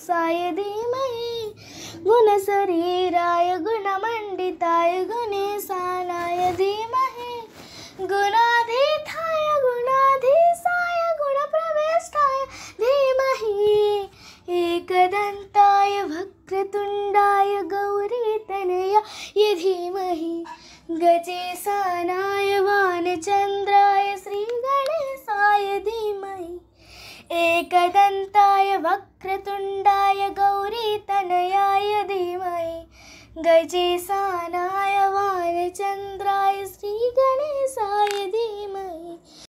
साय धीमहि गुणशरीराय गुणमण्डिताय गुणेशानाय धीमहि गुणाधिथाय गुणाधीशाय गुणप्रवेष्ठाय धीमहि एकदन्ताय वक्रतुण्डाय गौरीतनया ये धीमहि गजेशानाय वानचर एकदन्ताय वक्रतुण्डाय गौरीतनयाय तनयाय गजेशानाय वानचन्द्राय श्रीगणेशाय